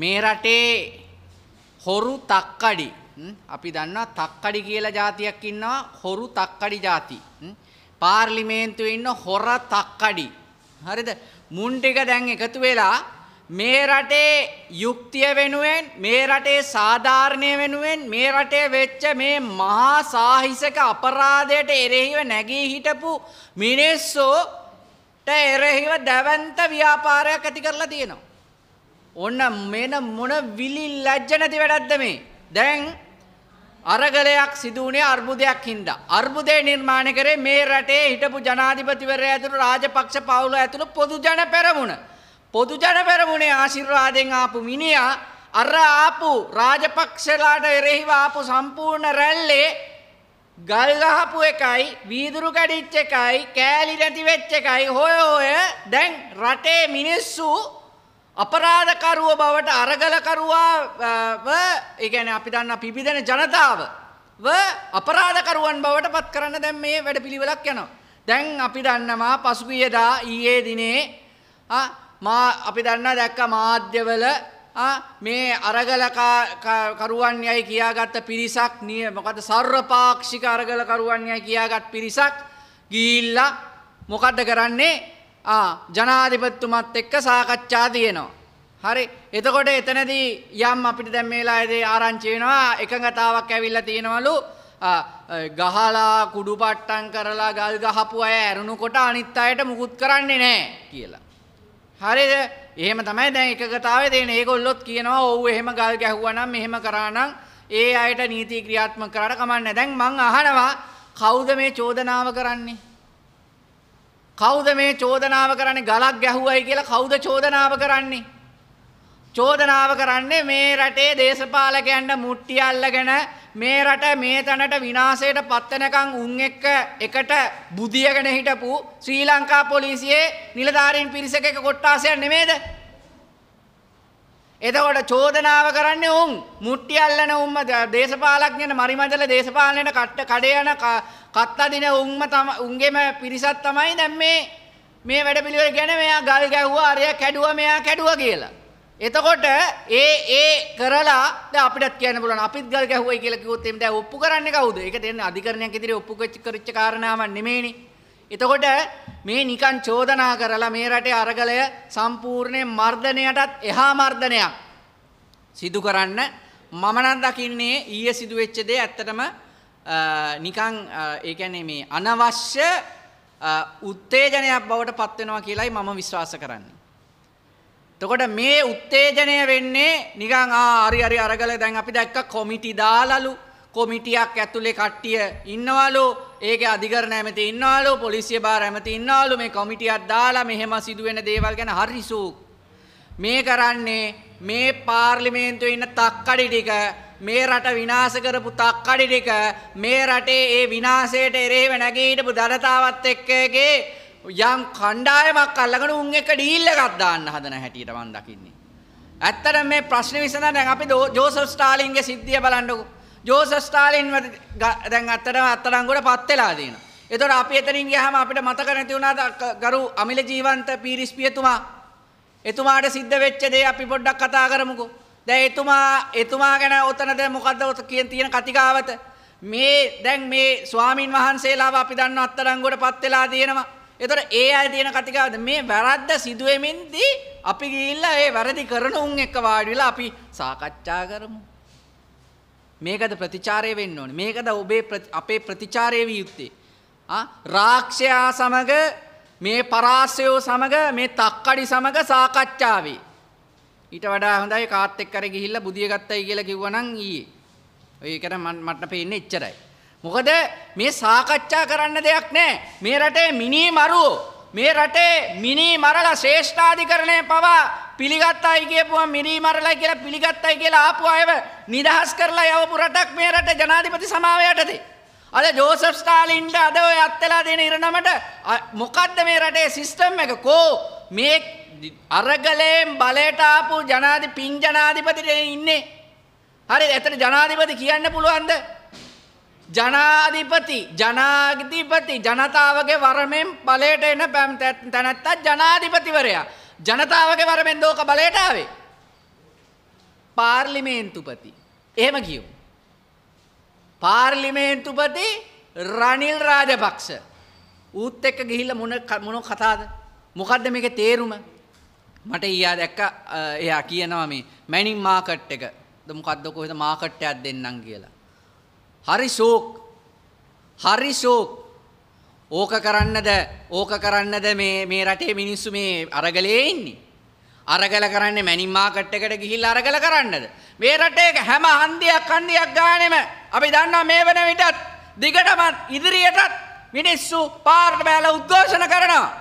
මේ රටේ හොරු තක්කඩි අපි දන්නවා තක්කඩි කියලා જાතියක් ඉන්නවා හොරු තක්කඩි જાති. පාර්ලිමේන්තුවේ ඉන්න හොර තක්කඩි. හරිද? මුන් ටික දැන් එකතු වෙලා මේ රටේ යුක්තිය වෙනුවෙන් මේ රටේ සාධාරණය වෙනුවෙන් මේ රටේ වෙච්ච මේ මහා සාහිසක අපරාධයට එරෙහිව නැගී හිටපු මිනිස්සුට එරෙහිව දැවන්ත ව්‍යාපාරයක් ඇති කරලා තියෙනවා. ඔන්න මෙන මොන විලිල්ලැජ්ජ නැති වැඩක්ද මේ? දැන් අරගලයක් සිදු වුණේ අර්බුදයක් හින්දා. අර්බුදේ නිර්මාණය කරේ මේ රටේ හිටපු ජනාධිපතිවරයා ඇතුළු රාජපක්ෂ පවුල ඇතුළු පොදු ජන පෙරමුණ. පොදු ජන පෙරමුණේ ආශිර්වාදයෙන් ආපු මිනිහා අර ආපු රාජපක්ෂලාට එරෙහිව ආපු සම්පූර්ණ රැල්ලේ ගල් ගහපු එකයි වීදුරු කැඩිච්ච එකයි කෑලි නැති වෙච්ච එකයි හොය හොය දැන් රටේ මිනිස්සු අපරාධකරුව බවට අරගලකරුවා ඒගැන අපි දන්න පිබිදෙන ජනතාව අපරාධකරුවන් බවට පත් කරන්න දැන් මේ වැඩ පිළිවෙලක් යනවා. දැන් අපි දන්නවා පසුගියදා ඊයේ දිනේ අපි දන්න දැක්ක මාධ්‍යවල මේ අරගලකරුවන් යයි කියාගත්ත පිරිසක් නිය මොකද සර්වපාක්ෂික අරගලකරුවන් යයි කියාගත් පිරිසක් ගිහිල්ලා මොකද්ද කරන්නේ ජනාධිපත්තුමත් එක්ක සාකච්ඡා තියෙනවා. හරි එතකොට එතනදී යම් අපිට දැන් මේලායේදී ආරංචි වෙනවා එකඟතාවක් ඇවිල්ලා තියෙනවලු ගහලා කුඩු පට්ටම් කරලා ගල් ගහපු අය ඇරුණුකොට අනිත් අයට මුකුත් කරන්නේ නැහැ කියලා. හරිද? එහෙම තමයි දැන් එකගතාවේ තියෙන. ඒගොල්ලොත් කියනවා ඔව් එහෙම ගල් ගැහුවා නම් මෙහෙම කරා නම් ඒ අයට නීති ක්‍රියාත්මක කරාට කමන්නේ. දැන් මං අහනවා කවුද මේ චෝදනාව කරන්නේ? කවුද මේ චෝදනාව කරන්නේ ගලක් ගැහුවයි කියලා කවුද චෝදනාව කරන්නේ? චෝදනාව කරන්නේ මේ රටේ දේශපාලකයන්ට මුට්ටි අල්ලගෙන මේ රට මේ තැනට විනාශයට පත්වනකම් උන් එක්ක එකට බුදියගෙන හිටපු ශ්‍රී ලංකා පොලිසියේ නිලධාරීන් පිරිසක කොට්ටාසයක් නෙමේද? එතකොට චෝදනාව කරන්නේ උන් මුට්ටි අල්ලන උන්ම දේශපාලඥයන මරිමදල දේශපාලනයට කට්ට කඩ යන කත්තදින උන්ම තම උන්ගේම පිරිසත් තමයි දැන් මේ මේ වැඩපිළිවෙල ගැන මෙයා ගල් ගැහුවා අරයා කැඩුවා මෙයා කැඩුවා කියලා. එතකොට ඒ ඒ කරලා දැන් අපිටත් කියන්න පුළුවන් අපිත් ගල් ගැහුවයි කියලා කිව්වොත් එimhe දැන් ඔප්පු කරන්නේ කවුද? ඒක දෙන්නේ අධිකරණයක් ඉදිරියේ ඔප්පු කරච්ච කාරණාවක් නෙමෙයිනේ. එතකොට මේ නිකන් චෝදනා කරලා මේ රටේ අරගලය සම්පූර්ණයෙන් මර්ධනයටත් එහා මර්ධනයක් සිදු කරන්න මම නම් දකින්නේ ඊයේ සිදු වෙච්ච දේ ඇත්තටම නිකන් ඒ කියන්නේ මේ අනවශ්‍ය උත්තේජනයක් බවට පත් වෙනවා කියලයි මම විශ්වාස කරන්නේ. එතකොට මේ උත්තේජනය වෙන්නේ නිකන් ආ හරි හරි අරගල දැන් අපි දැක්ක කොමිටි දාලලු කොමිටියක් ඇතුලේ කට්ටිය ඉන්නවලු ඒක අධිකරණ ඇමති ඉන්නවලු පොලිසිය බාර ඇමති ඉන්නවලු මේ කොමිටියක් දාලා මෙහෙම සිදුවෙන දේවල් ගැන හරි සූක් මේ කරන්නේ මේ පාර්ලිමේන්තුවේ ඉන්න තක්කඩි ටික මේ රට විනාශ කරපු තක්කඩි ටික මේ රටේ ඒ විනාශයට එරෙහිව නැගී හිටපු දරතාවත් එක්කගේ යම් කණ්ඩායමක් අල්ලගෙන උන් එක ඩීල් එකක් දාන්න හදන හැටියට මම දකින්නේ ඇත්තට මේ ප්‍රශ්නේ විසඳන්න දැන් අපි ජෝසෆ් ස්ටාලින්ගේ සිද්ධිය බලන්නකෝ ජෝස ස්ටාලින් දැන් අත්තට අත්තරංගොට පත්වෙලා දීන. එතොට අප එතනින් ගහම අපිට මතක නැතිවුණාද ගරු අමිල ජීවන්ත පිරිස්පියතුමා. එතුමාට සිද්ධ වෙච්චදේ අපි පොඩ්ඩක් කතා කරමුකු. දැ එතුමා එතුමා ගැන ඔතනද මොකද ඔත කියෙන් තියෙන කතිකාවත. මේ දැන් මේ ස්වාමීන් වහන්සේලා අපි දන්න අත්තරංගොට පත්වෙලා තියෙනවා. එතොට ඒ අය තියෙන කතිකාවද මේ වැරද්ද සිදුවමින්දී අපි ගිල්ල ඒ වැරදි කරන උන් එක්ක වාඩිලා අපි සාකච්ඡා කරමු. මේකද ප්‍රතිචාරය වෙන්න ඕනේ. මේකද ඔබේ අපේ ප්‍රතිචාරය විය යුත්තේ. රාක්ෂයා සමග මේ පරාසයෝ සමග මේ තක්කඩි සමග සාකච්ඡාවේ. ඊට වඩා හොඳයි කාත් එක්කර ගිහිල්ලා බුදිය ගත්තයි කියලා කිව්වනම් ඊයේ. ඒකට මට පේන්නේ එච්චරයි. මොකද මේ සාකච්ඡා කරන්න දෙයක් නැහැ. මේ රටේ මිනී මරුවෝ මේ රටේ මිනී මරලා ශ්‍රේෂ්ඨාධිකරණය පවා පිළිගත්තයි කියපුවා මිරී මරලා කියලා පිළිගත්තයි කියලා ආපු අයව නිදහස් කරලා යවපු රටක් මේ රට ජනාධිපති සමාව යටතේ. අද ජෝසප් ස්ටාලින්ට අද ඔය අත්වෙලා දෙන ඉරණමට මොකද්ද මේ රටේ සිස්ටම් එක කෝ මේ අරගලයෙන් බලයට ආපු ජනාධි පින් ජනාධිපතිට ඉන්නේ. හරි එතන ජනාධිපති කියන්න පුළුවන්ද? ජනාධිපති ජනාධිපති ජනතාවගේ වරමෙන් බලයට එන පැම් තැනැත්තත් ජනාධිපතිවරයා ජනතාවගේ වරමෙන් දෝක බලයට ආවේ. පාර්ලිමේන්තුපති. එහෙම කියමු. පාර්ලිමේන්තුපති රනිල් රාජපක්ෂ. ඌත් එක්ක ගිහිල්ලා මොන මොන කතාවද? මොකද්ද මේකේ තේරුම? මට ඊයා දැක්ක එයා කියනවා මේ මැනින් මාකට් එක. ද මොකද්ද කොහෙද මාකට් එකක් දෙන්නම් කියලා. හරි ෂෝක්. හරි ෂෝක්. ඕක කරන්නද ඕක කරන්නද මේ මේ රටේ මිනිස්සු මේ අරගලේ ඉන්නේ. අරගල කරන්නේ මැනින් මාකට් එකට ගිහිල්ලා අරගල කරන්නද? මේ රටේ හැම හන්දියක් හන්දියක් ගානෙම අපි දන්නවා මේ වෙන විටත් දිගටමත් ඉදිරියටත් මිනිස්සු පාරට බැලලා උද්ඝෝෂණ කරනවා.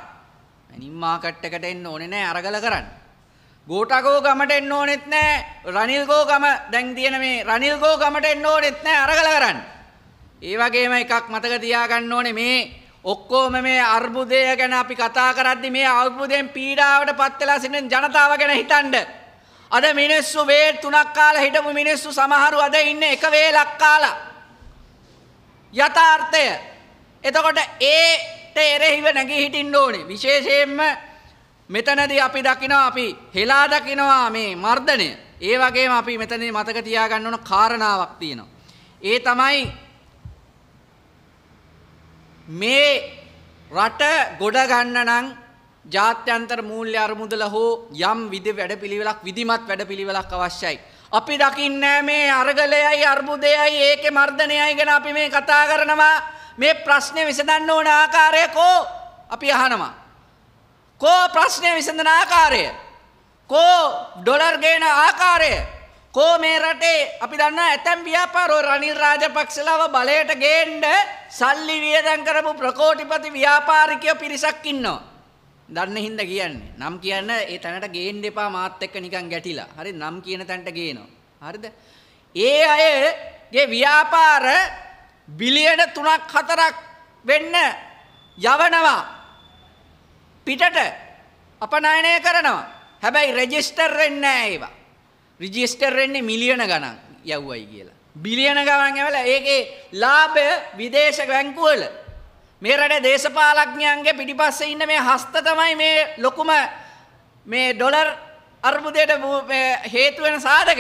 මැනින් මාකට් එකට එන්න ඕනේ නෑ අරගල කරන්න. ගෝටකෝ ගමට එන්න ඕනෙත් නෑ. රනිල් ගෝ ගම දැන් තියෙන මේ රනිල් ගෝ ගමට එන්න ඕනෙත් නෑ අරගල කරන්න. ඒ වගේම එකක් මතක තියාගන්න ඕනේ මේ ඔක්කෝම මේ අර්බුදය ගැන අපි කතා කරද්දි මේ අර්බුදයෙන් පීඩාවට පත් වෙලා සිටින ජනතාව ගැන හිතන්න. අද මිනිස්සු වේල් තුනක් කාලා හිටපු මිනිස්සු සමහරු අද ඉන්නේ එක වේලක් කාලා. යථාර්ථය. එතකොට ඒට එරෙහිව නැගී හිටින්න ඕනේ. විශේෂයෙන්ම මෙතනදී අපි දකිනවා අපි හෙලා දකිනවා මේ මර්ධනය. ඒ වගේම අපි මෙතනදී මතක තියාගන්න ඕන කාරණාවක් තියෙනවා. ඒ තමයි මේ රට ගොඩ ගන්න නම් ජාත්‍යන්තර මූල්‍ය අරමුදල හෝ යම් විදි වැඩපිළිවෙලක් විධිමත් වැඩපිළිවෙලක් අවශ්‍යයි. අපි දකින්නේ මේ අරගලයයි අර්බුදයයි ඒකේ මර්ධනයයි ගැන අපි මේ කතා කරනවා. මේ ප්‍රශ්නේ විසඳන්න ඕන ආකාරය කෝ අපි අහනවා. කෝ ප්‍රශ්නේ විසඳන ආකාරය. කෝ ඩොලර් ගේන ආකාරය කෝ මේ රටේ අපි දන්න ඇතැම් ව්‍යාපාරෝ රනිල් රාජපක්ෂලාව බලයට ගේන්ඩ සල්ලි වියදන් කරපු ප්‍රකෝටිපති ව්‍යාපාරිකයෝ පිරිසක් ඉන්නවා. දන්න හින්ද කියන්නේ. නම් කියන්න ඒ තැනට ගේන් දෙපා මාත් එක්ක නිකන් ගැටිලා. හරි නම් කියන තැනට ගේනවා. හරිද? ඒ අයගේ ව්‍යාපාර බිලියන 3ක් 4ක් වෙන්න යවනවා. පිටට අපනයනය කරනවා. හැබැයි රෙජිස්ටර් වෙන්නේ නැහැ ඒවා. රජිස්ටර් වෙන්නේ මිලියන ගණන් යව්වයි කියලා. බිලියන ගණන් යවලා ඒකේ ලාභය විදේශ බැංකුවල මේ රටේ දේශපාලඥයන්ගේ පිටිපස්සේ ඉන්න මේ හස්ත තමයි මේ ලොකුම මේ ඩොලර් අර්බුදයට හේතු වෙන සාධක.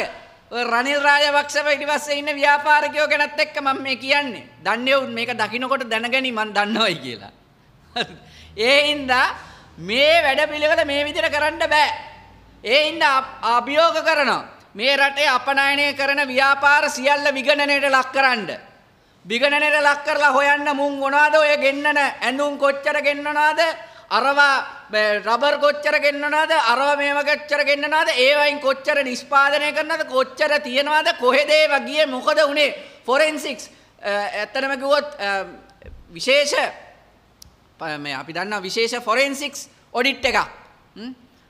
ඔය රනිල් රාජපක්ෂ පිටිපස්සේ ඉන්න ව්‍යාපාරිකයෝ ගැනත් එක්ක මම මේ කියන්නේ. දන්නේ උන් මේක දකින්නකොට දැනගනි මන් දන්නවයි කියලා. ඒ හින්දා මේ වැඩ පිළිවෙල මේ විදිහට කරන්න බෑ. ඒ ඉන්න අභියෝග කරනවා. මේ රටේ අපනයනය කරන ව්‍යාපාර සියල්ල විගණනයට ලක් කරන්න. විගණනයට ලක් කරලා හොයන්න මුන් මොනවාද ඔය ගෙන්නන ඇඳුම් කොච්චර ගෙන්නනවාද අරවා රබර් කොච්චර ගෙන්නනවාද අරව මේව කොච්චර ගෙන්නනවාද ඒවයින් කොච්චර නිෂ්පාදනය කරනවද කොච්චර තියනවාද කොහෙද ඒවා ගියේ මොකද උනේ ෆොරෙන්සික්ස් ඇත්තටම කිව්වොත් විශේෂ මේ අපි දන්නා විශේෂ ෆොරෙන්සික්ස් ඔඩිට් එකක්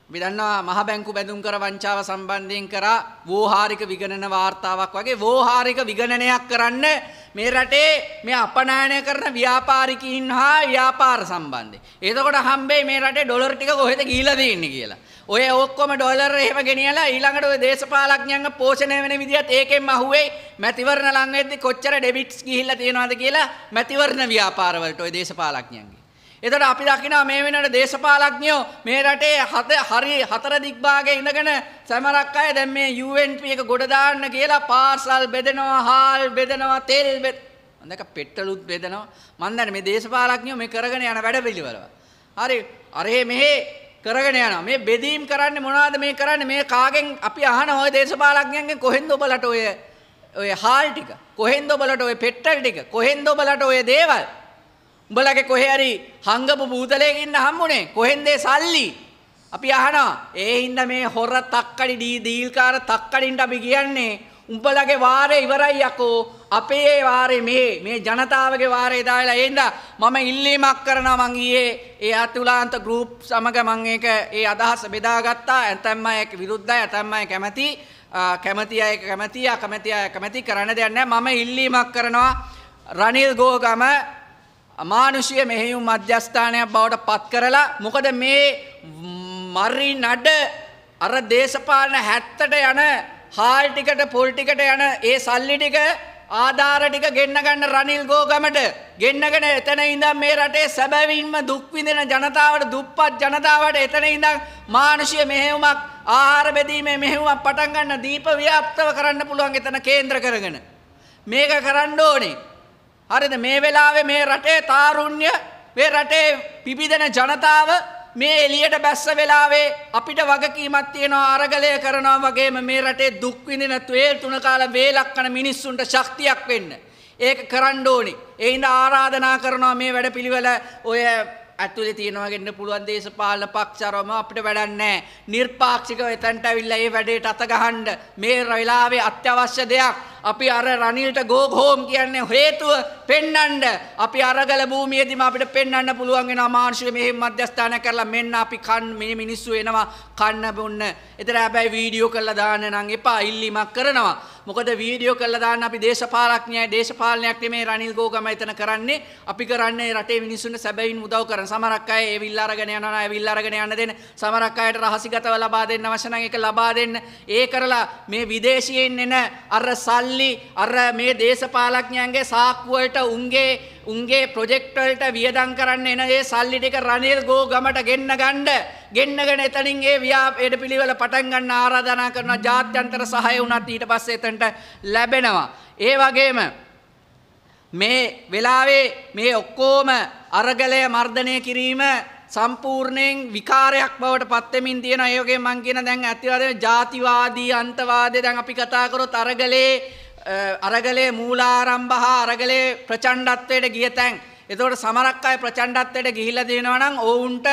අපි දන්නවා මහ බැංකු බැඳුම් කර වංචාව සම්බන්ධයෙන් කරා වෝහාරික විගණන වාර්තාවක් වගේ වෝහාරික විගණනයක් කරන්න මේ රටේ මේ අපනායනය කරන ව්‍යාපාරිකයින් හා ව්‍යාපාර සම්බන්ධය. එතකොට හම්බේ මේ රටේ ඩොලර් ටික කොහෙද ගිහිලා දෙන්නේ කියලා. ඔය ඔක්කොම ඩොලර් එහෙම ගෙනියලා ඊළඟට ඔය දේශපාලඥයන්ගේ පෝෂණය වෙන විදිහත් ඒකෙන්ම අහුවෙයි. මැතිවරණ ලඟ වෙද්දී කොච්චර ඩෙබිට්ස් ගිහිල්ලා තියෙනවද කියලා මැතිවරණ ව්‍යාපාරවලට ඔය දේශපාලඥයන්ගේ එතට අපි දකිනා මේ වෙනට දේශපාලක්ඥයෝ මේ රටේ හත හරි හතර දික්බාගේ ඉඳගෙන සැමරක් අය දැම් මේ යුවෙන්ප එක ගොඩදාන්න කියලා පාර්සල් බෙදෙනවා හාල් බෙදනවා තෙල් බෙත් අඳක පෙට්ටලුත් බෙදනවා මන්දන මේ දේශපාලක්ඥයෝ මේ කරගෙන යන වැඩ පිළිවලව. හරි අරහෙ මෙහේ කරගෙන යන මේ බෙදීම් කරන්න මොනාද මේ කරන්න මේ කාගෙන් අපි අහන ඔය දේශපාලක්ඥයන්ගේ කොහෙන්ද ඔබලට ඔය ඔය හාල් ටික කොහෙන්ද ඔබලට ඔය පෙට්ටල් ටික කොහෙන්ද ඔබලට ඔය දේවල් උඹලගේ කොහේ හරි හංගපු බූතලයක ඉන්න හම්බුනේ කොහෙන්ද සල්ලි? අපි අහනවා ඒ හින්දා මේ හොර තක්කඩි දී දීල්කාර තක්කඩින්ට අපි කියන්නේ උඹලගේ වාරේ ඉවරයි යකෝ අපේ ඒ වාරේ මේ මේ ජනතාවගේ වාරේ දාලා එන්න මම ඉල්ලීමක් කරනවා මං ඊයේ ඒ අතුලාන්ත ගෲප් සමග මං ඒක ඒ අදහස බෙදාගත්තා ඇතැම් අය විරුද්ධයි ඇතැම් අය කැමති කැමති අය කැමති අකමැති අය කැමති කරන්න දෙයක් නැහැ මම ඉල්ලීමක් කරනවා රනිල් ගෝගම අමානුෂය මෙහෙයුම් මධ්‍යස්ථානයක් බවට පත් කරලා මොකද මේ මරි නඩ අර දේශපාලන හැත්තට යන හාල් ටිකට පොල් ටිකට යන ඒ සල්ලි ටික ආධාර ටික ගෙන්න ගන්න රනිල් ගෝගමට ගෙන්නගෙන එතන ඉඳන් මේ රටේ සැබවින්ම දුක් විඳින ජනතාවට දුප්පත් ජනතාවට එතන ඉඳන් මානුෂීය මෙහෙයුමක් ආහාර බෙදීමේ මෙහෙයුමක් පටන් ගන්න දීප ව්‍යාප්තව කරන්න පුළුවන් එතන කේන්ද්‍ර කරගෙන මේක කරන්න ඕනේ හරිද මේ වෙලාවේ මේ රටේ තාරුණ්‍ය මේ රටේ පිබිදෙන ජනතාව මේ එලියට බැස්ස වෙලාවේ අපිට වගකීමක් තියෙනවා අරගලය කරනවා වගේම මේ රටේ දුක් විඳින තුේල් තුන කාලා වේලක් කරන මිනිස්සුන්ට ශක්තියක් වෙන්න. ඒක කරන්න ඕනි. ඒ හින්දා ආරාධනා කරනවා මේ වැඩපිළිවෙල ඔය ඇතුලේ තියෙනවා ගෙන්න පුළුවන් දේශපාලන පක්ෂරම අපිට වැඩක් නැහැ. නිර්පාක්ෂිකව එතනට අවිල්ලා මේ වැඩේට අත ගහන්න මේ වෙලාවේ අත්‍යවශ්‍ය දෙයක්. අපි අර රනිල්ට ගෝහෝම් කියන්නේ හේතුව පෙන්නන්ඩ අපි අරගල භූමියදම අපිට පෙන්න්න පුළුවන්ගෙන මාර්ශය මෙහි මධ්‍යස්ථාන කරලා මෙන්න අපි කන් මේ මිනිස්සු එනවා කන්න බොන්න එතර හැබැයි වීඩියෝ කල්ල දාන්න නං එපා ඉල්ලිමක් කරනවා. මොකද වීඩියෝ කල්ල දාන්න අපි දේශපාලක්ඥය දේශපාලනයක් මේ රනිල් ගෝගම එතන කරන්නේ අපි කරන්නේ රටේ මිනිසුන් සැබයින් මුදව කර සමරක්කය ඒ විල්ලාරගෙන යනවා විල්ලාරගෙන යන්න දෙන සමරක්කායට රහසිගතව ලබා දෙන්න වශනං එක ලබා දෙන්න ඒ කරලා මේ විදේශයෙන් එන අර සල්ලි සල්ලි අර මේ දේශපාලඥයන්ගේ සාක්කුවට උන්ගේ උන්ගේ ප්‍රොජෙක්ට් වලට වියදම් කරන්න එන ඒ සල්ලි ටික රනිල් ගෝ ගමට ගෙන්න ගන්න ගෙන්නගෙන එතනින් ඒ ව්‍යාපාර පිළිවෙල පටන් ගන්න ආරාධනා කරන ජාත්‍යන්තර සහාය උනත් ඊට පස්සේ එතනට ලැබෙනවා ඒ වගේම මේ වෙලාවේ මේ ඔක්කොම අරගලය මර්ධනය කිරීම සම්පූර්ණයෙන් විකාරයක් බවට පත්වෙමින් තියෙන අයෝගේ මං කියන දැන් ඇතිවද ජාතිවාදී අන්තවාදය දැන් අපි කතා කරොත් අරගලේ අරගලේ මූලාරම්භ හා අරගලේ ප්‍රචණ්ඩත්වයට ගිය තැන්. එතකොට සමරක් අය ප්‍රචණ්ඩත්වයට ගිහිල්ලා දෙනවා නම් ඔවුන්ට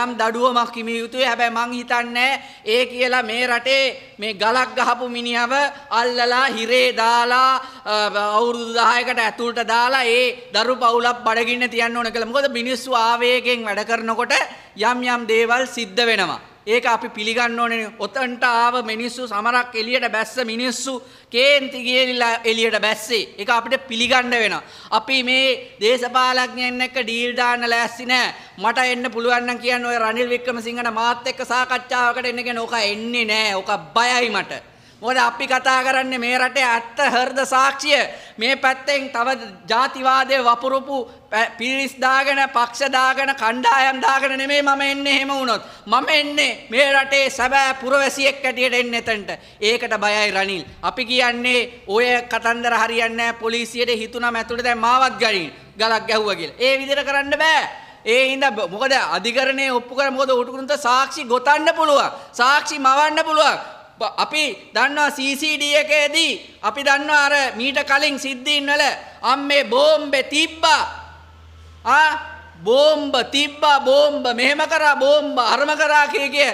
යම් දඩුවමක් හිමි යුතුයි. හැබැයි මං හිතන්නේ ඒ කියලා මේ රටේ මේ ගලක් ගහපු මිනිහව අල්ලලා හිරේ දාලා අවුරුදු 10කට ඇතුළට දාලා ඒ දරු පවුලක් බඩගින්න තියන්න ඕන කියලා. මොකද මිනිස්සු ආවේගයෙන් වැඩ කරනකොට යම් යම් දේවල් සිද්ධ වෙනවා. ඒක අපි පිළිගන්න ඕනේ ඔතන්ට ආව මිනිස්සු සමරක් එළියට බැස්ස මිනිස්සු කේන්ති ගියලා එළියට බැස්සේ ඒක අපිට පිළිගන්න වෙනවා අපි මේ දේශපාලඥයන් එක්ක ඩීල් දාන්න ලෑස්ති නෑ මට එන්න පුළුවන් නම් කියන්න ඔය රනිල් වික්‍රමසිංහට මාත් එක්ක සාකච්ඡාවකට එන්න කියන ඕක එන්නේ නෑ ඕක බයයි මට මොද අපි කතා කරන්නේ මේ රටේ ඇත්ත හර්ද සාක්ෂිය මේ පැත්තෙන් තව ජාතිවාදය වපුරපු පිරිස් දාගෙන පක්ෂ දාගෙන කණ්ඩායම් දාගෙන නෙමේ මම එන්නේ එහෙම වුණොත් මම එන්නේ මේ රටේ සැබෑ පුරවැසියෙක් ඇටියට එන්න එතනට ඒකට බයයි රනිල් අපි කියන්නේ ඔය කතන්දර හරියන්නේ නැහැ පොලිසියට හිතුණා මැතුලේ දැන් මාවත් ගනින් ගලක් ගැහුවා කියලා ඒ විදිහට කරන්න බෑ ඒ හින්ද මොකද අධිකරණය ඔප්පු කර මොකද උටුකුරුන්ට සාක්ෂි ගොතන්න පුළුවන් සාක්ෂි මවන්න පුළුවන් අපි දන්නවා CCD එකේදී අපි දන්නවා අර මීට කලින් සිද්ධීන් වල අම්මේ බෝම්බේ තිබ්බා ආ බෝම්බ තිබ්බා බෝම්බ මෙහෙම කරා බෝම්බ අරම කරා කිය කිය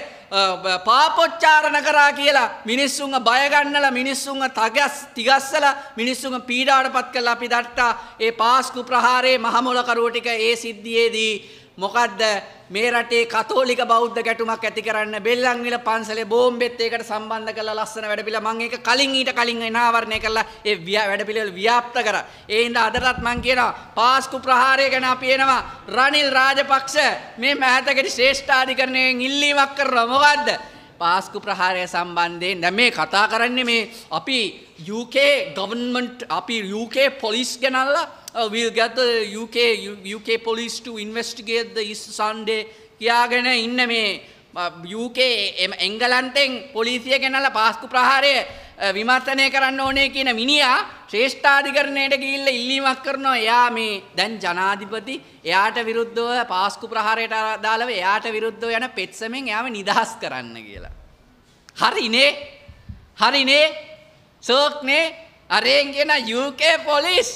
පාපොච්චාරණ කරා කියලා මිනිස්සුන්ව බය ගන්නලා මිනිස්සුන්ව තගස් තිගස්සලා මිනිස්සුන්ව පීඩාවටපත් කළා අපි දට්ටා ඒ පාස්කු ප්‍රහාරයේ මහමොල කරුව ටික ඒ සිද්ධියේදී මොකද්ද මේ රටේ කතෝලික බෞද්ධ ගැටුමක් ඇති කරන්න බෙල්ලන්විල පන්සලේ බෝම්බෙත් ඒකට සම්බන්ධ කරලා ලස්සන වැඩපිළිවෙල මම ඒක කලින් ඊට කලින් නාවරණය කරලා ඒ වැඩපිළිවෙල ව්‍යාප්ත කරා. ඒ හින්දා අදටත් මම කියනවා පාස්කු ප්‍රහාරය ගැන අපි එනවා රනිල් රාජපක්ෂ මේ මෑතකදී ශ්‍රේෂ්ඨාධිකරණයෙන් ඉල්ලීමක් කරනවා. මොකද්ද? පාස්කු ප්‍රහාරය සම්බන්ධයෙන් දැන් මේ කතා කරන්නේ මේ අපි UK ගවර්න්මන්ට් අපි UK පොලිස් ගැනල්ලා uh, we'll get the UK, UK police to investigate the East Sunday කියාගෙන ඉන්න මේ UK එංගලන්තෙන් පොලිසිය ගැනල පාස්කු ප්‍රහාරය විමර්තනය කරන්න ඕනේ කියන මිනිියා ශ්‍රේෂ්ඨාධිකරණයට ගිල්ල ඉල්ලීමක් කරනවා එයා මේ දැන් ජනාධිපති එයාට විරුද්ධව පාස්කු ප්‍රහාරයට අදාළව එයාට විරුද්ධව යන පෙත්සමෙන් යාම නිදහස් කරන්න කියලා. හරිනේ හරිනේ සෝක්නේ අරයෙන් කියෙන UK පොලිස්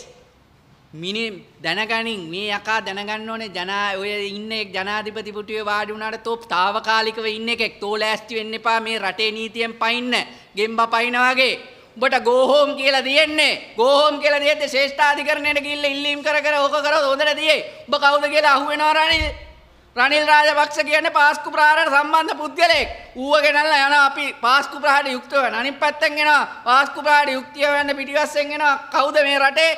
මිනි දැනගනින් මේ යකා දැනගන්න ඕනේ ජනා ඔය ඉන්න එක් ජනාධිපති පුටුවේ වාඩි වුණාට තෝ తాවකාලිකව ඉන්න එකෙක් තෝ ලෑස්ති වෙන්න එපා මේ රටේ නීතියෙන් පයින්න ගෙම්බා පයින්න වගේ උඹට go home කියලා දෙන්නේ go home කියලා දෙද්දී ශ්‍රේෂ්ඨාධිකරණයට ගිහිල්ලා ඉල්ලීම් කර කර ඕක කරොත් හොඳට දියේ උඹ කවුද කියලා අහුවෙනවා රනිල් රනිල් රාජපක්ෂ කියන්නේ පාස්කු ප්‍රහාරයට සම්බන්ධ පුද්ගලෙක්. ඌව ගෙනල්ලා යනවා අපි පාස්කු ප්‍රහාරයට යුක්තව වෙන. අනිත් පැත්තෙන් එනවා පාස්කු ප්‍රහාරයට යුක්තිය වෙන්න පිටිවස්සෙන් එනවා. කවුද මේ රටේ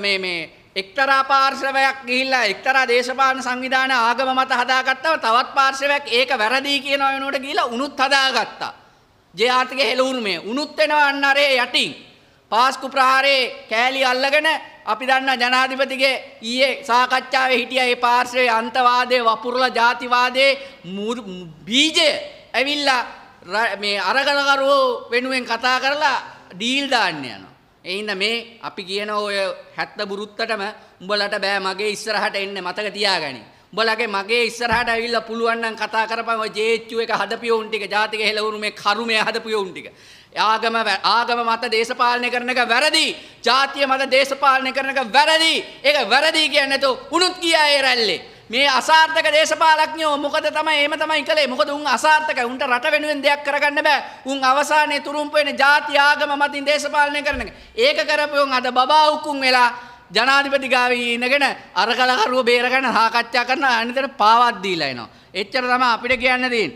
මේ මේ එක්තරා පාර්ශවයක් ගිහිල්ලා එක්තරා දේශපාලන සංවිධාන ආගම මත හදාගත්තම තවත් පාර්ශවයක් ඒක වැරදි කියන වෙනුවට ගිහිල්ලා උනුත් හදාගත්තා. ජයාතිගේ හෙළවුරුමේ උනුත් වෙනවා අන්නරේ යටින්. පාස්කු ප්‍රහාරයේ කෑලි අල්ලගෙන අපි දන්න ජනාධිපතිගේ ඊයේ සාකච්ඡාවේ හිටිය ඒ පාර්ශවයේ අන්තවාදයේ වපුරලා ಜಾතිවාදයේ බීජය ඇවිල්ලා මේ අරගලකරුවෝ වෙනුවෙන් කතා කරලා ඩීල් දාන්න යනවා. එයින්ද මේ අපි කියන ඔය හැත්ත බුරුත්තටම උඹලට බෑ මගේ ඉස්සරහට එන්න මතක තියාගනි. උඹලගේ මගේ ඉස්සරහට ඇවිල්ලා පුළුවන් නම් කතා කරපන් ඔය ජේච්චු එක හදපියෝන් ටික ජාතික හෙලවුණු මේ කරුමේ හදපියෝන් ටික. ආගම ආගම මත දේශපාලනය කරන එක වැරදි. ජාතිය මත දේශපාලනය කරන එක වැරදි. ඒක වැරදි කියන්නේ නැතු උනුත් කියා ඒ රැල්ලේ. මේ අසාර්ථක දේශපාලඥයෝ මොකද තමයි එහෙම තමයි කළේ මොකද උන් අසාර්ථකයි උන්ට රට වෙනුවෙන් දෙයක් කරගන්න බෑ උන් අවසානයේ තුරුම්පු වෙන ಜಾති ආගම මතින් දේශපාලනය කරන ඒක කරපු උන් අද බබා උකුම් වෙලා ජනාධිපති ගාවේ ඉඳගෙන අරකලකරුව බේරගන්න සාකච්ඡා කරන අනිතර පාවත් දීලා එනවා එච්චර තමයි අපිට කියන්න තියෙන්නේ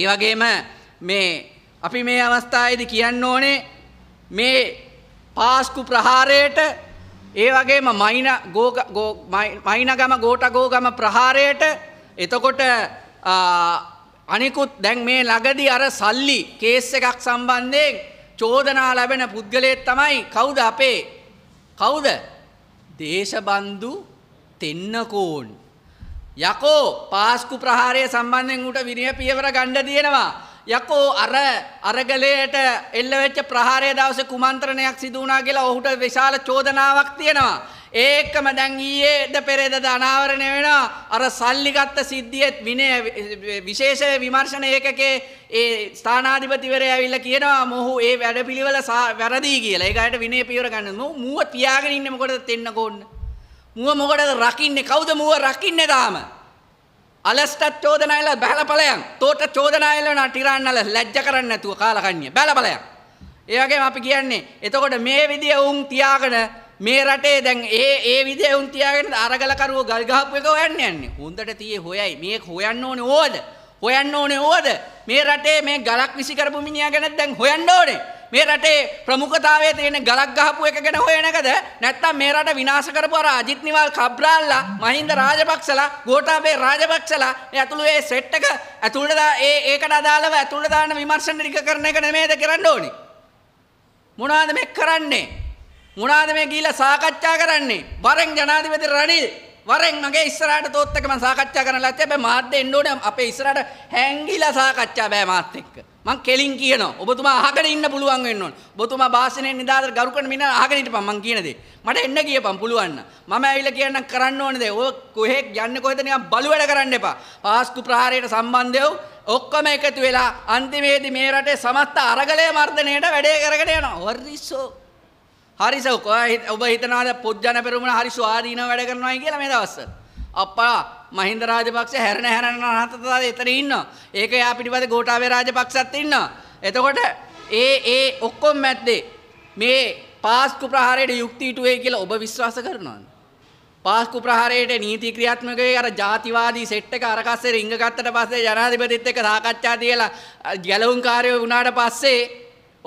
ඒ වගේම මේ අපි මේ අවස්ථාවේදී කියන්න ඕනේ මේ පාස්කු ප්‍රහාරයට ඒ වගේම මයින මයිනගම ගෝටගෝගම ප්‍රහාරයට එතකොට අනිකුත් දැන් මේ ලගදි අර සල්ලි කේස් එකක් සම්බන්ධයෙන් චෝදනා ලැබෙන පුද්ගලයෙක් තමයි කවුද අපේ කවුද දේශබන්දු තෙන්නකෝන් යකෝ පාස්කු ප්‍රහාරය සම්බන්ධයෙන් ඌට විනය පියවර ගණ්ඩ තියෙනවා යකෝ අර අරගලයට එල්ලවෙච්ච ප්‍රහාරය දවස කුමන්ත්‍රණයක් සිදුවනා කියලා ඔහුට විශාල චෝදනාවක් තියෙනවා. ඒකම දැන් ඊයේද පෙරේදද අනාවරණය වෙන අර සල්ලිගත්ත සිද්ධියත් විනය විශේෂ විමර්ශන ඒකකේ ඒ ස්ථානාධිපතිවරය ඇවිල්ල කියනවා මොහු ඒ වැඩ පිළිවල වැරදිී කියලා ඒකට විනය පියවර ගන්න මුව තියාගෙන ඉන්න මොකට දෙන්න කොන්න. මුව මොකටද රකින්නේ කවුද මුව රකින්නේ දාම. අලස්ටත් චෝදනායලා බහලා ඵලයන්. තෝට චෝදනායලා නටිරන්නල ලැජ්ජ කරන්නේ නැතුව කාලකන්‍ය. බහලා ඵලයන්. ඒ වගේම අපි කියන්නේ එතකොට මේ විදිය උන් තියාගෙන මේ රටේ දැන් ඒ ඒ විදිය උන් තියාගෙන අරගලකරුව ගල් ගහපු එක හොයන්න යන්නේ. හොඳට තියේ හොයයි. මේක හොයන්න ඕනේ ඕද? හොයන්න ඕනේ ඕද? මේ රටේ මේ ගලක් විසි කරපු මිනිහා ගැන දැන් හොයන්න ඕනේ. මේ රටේ ප්‍රමුඛතාවයේ තියෙන ගලක් ගහපු එක ගැන හොයනකද නැත්නම් මේ රට විනාශ කරපු අර අජිත් නිවල් කබ්‍රාල්ලා මහින්ද රාජපක්ෂලා ගෝඨාභය රාජපක්ෂලා මේ ඇතුළු ඒ සෙට් එක ඇතුළට ඒ ඒකට අදාළව ඇතුළට දාන විමර්ශන ටික කරන එක නෙමෙයිද කරන්න ඕනේ මොනවාද මේ කරන්නේ මොනවාද මේ ගිහිල්ලා සාකච්ඡා කරන්නේ වරෙන් ජනාධිපති රනිල් වරෙන් මගේ ඉස්සරහට තෝත් එක මම සාකච්ඡා කරන්න ලැත්තේ හැබැයි මාත් දෙන්න ඕනේ අපේ ඉස්සරහට හැංගිලා සාකච්ඡා බෑ මාත් එක්ක මං කෙලින් කියන ඔබතුමා අහගෙන ඉන්න පුළුවන් වෙන්න ඕන. ඔබතුමා භාෂණයෙන් නිදාදර ගරු කරන මිනිහ අහගෙන ඉඳපන් මං කියන දේ. මට එන්න ගියපන් පුළුවන් නම්. මම ඇවිල්ලා කියන්නම් කරන්න ඕන දේ. ඔය කොහෙක් යන්නේ කොහෙද නිකන් බලු වැඩ කරන්න එපා. පාස්කු ප්‍රහාරයට සම්බන්ධව ඔක්කොම එකතු වෙලා අන්තිමේදී මේ රටේ සමස්ත අරගලය මර්ධනයට වැඩේ කරගෙන යනවා. හරිසෝ. හරිසෝ ඔබ හිතනවාද පොත් ජන පෙරමුණ හරිසෝ ආදීනව වැඩ කරනවා කියලා මේ දවස්වල. අප්පා මහින්ද රාජපක්ෂ හැරෙන හැරෙන අනන්තතාව එතන ඉන්නවා. ඒක එයා පිටිපස්සේ ගෝඨාභය රාජපක්ෂත් ඉන්නවා. එතකොට ඒ ඒ ඔක්කොම මැද්දේ මේ පාස්කු ප්‍රහාරයට යුක්තිීටු වෙයි කියලා ඔබ විශ්වාස කරනවද? පාස්කු ප්‍රහාරයට නීති ක්‍රියාත්මක වෙයි අර ජාතිවාදී සෙට් එක අරකස්සේ රිංග ගත්තට පස්සේ ජනාධිපතිත් එක්ක සාකච්ඡා තියලා ගැලවුම්කාරයෝ වුණාට පස්සේ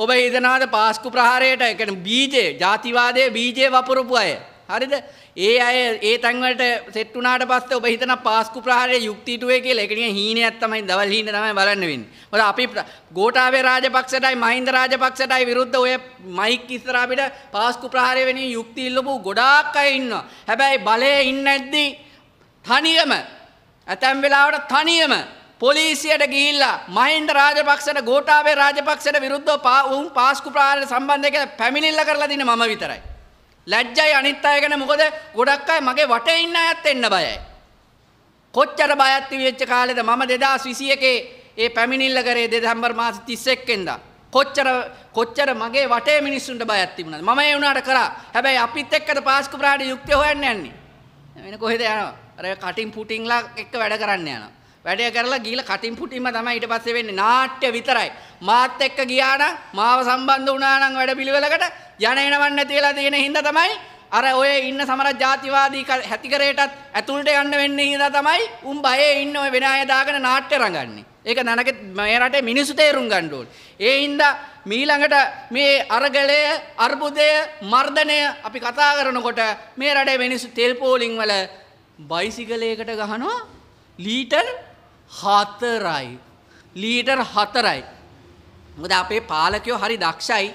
ඔබ හිතනවාද පාස්කු ප්‍රහාරයට ඒ කියන්නේ බීජේ ජාතිවාදයේ බීජේ වපුරපු අය හරිද? ඒ අය ඒ තැන්වලට සෙට් වුණාට පස්සේ ඔබ හිතන පාස්කු ප්‍රහාරයේ යුක්තිටුවේ කියලා. ඒක නිකන් හීනයක් තමයි දවල් හීන තමයි බලන්න වෙන්නේ. මොකද අපි ගෝඨාභය රාජපක්ෂටයි මහින්ද රාජපක්ෂටයි විරුද්ධ ඔය මයික් ඉස්සර අපිට පාස්කු ප්‍රහාරය වෙනුවෙන් යුක්ති ඉල්ලපු ගොඩාක් අය ඉන්නවා. හැබැයි බලේ ඉන්නේ නැද්දි තනියම ඇතැම් වෙලාවට තනියම පොලිසියට ගිහිල්ලා මහින්ද රාජපක්ෂට ගෝඨාභය රාජපක්ෂට විරුද්ධව උන් පාස්කු ප්‍රහාරයට සම්බන්ධ කියලා පැමිණිල්ල කරලා දින මම විතරයි. ලැජ්ජයි අනිත් අය ගැන මොකද ගොඩක් අය මගේ වටේ ඉන්න අයත් එන්න බයයි. කොච්චර බයත් වෙච්ච කාලෙද මම 2021 ඒ පැමිණිල්ල කරේ දෙදැම්බර් මාස 31 වෙනිදා. කොච්චර කොච්චර මගේ වටේ මිනිස්සුන්ට බයක් තිබුණාද? මම ඒ වුණාට කරා. හැබැයි අපිත් එක්කද පාස්කු ප්‍රාඩ යුක්තිය හොයන්න යන්නේ. වෙන කොහෙද යනවා? අර කටින් පුටින්ලා එක්ක වැඩ කරන්න යනවා. වැඩේ කරලා ගිහිල්ලා කටින් පුටින්ම තමයි ඊට පස්සේ වෙන්නේ නාට්‍ය විතරයි. මාත් එක්ක ගියා නම් මාව සම්බන්ධ වුණා නම් වැඩපිළිවෙලකට යන එනවන් නැති වෙලා තියෙන හින්දා තමයි අර ඔය ඉන්න සමහර ජාතිවාදී හැතිකරේටත් ඇතුළට යන්න වෙන්නේ හින්දා තමයි උන් බයේ ඉන්න ඔය වෙන අය දාගෙන නාට්‍ය රඟන්නේ. ඒක නැනක මේ රටේ මිනිස්සු තේරුම් ගන්න ඕනේ. ඒ හින්දා මීළඟට මේ අරගලය, අර්බුදය, මර්ධනය අපි කතා කරනකොට මේ රටේ මිනිස්සු තෙල් පෝලිං වල බයිසිකලයකට ගහනවා ලීටර් හතරයි. ලීටර් හතරයි. මොකද අපේ පාලකයෝ හරි දක්ෂයි.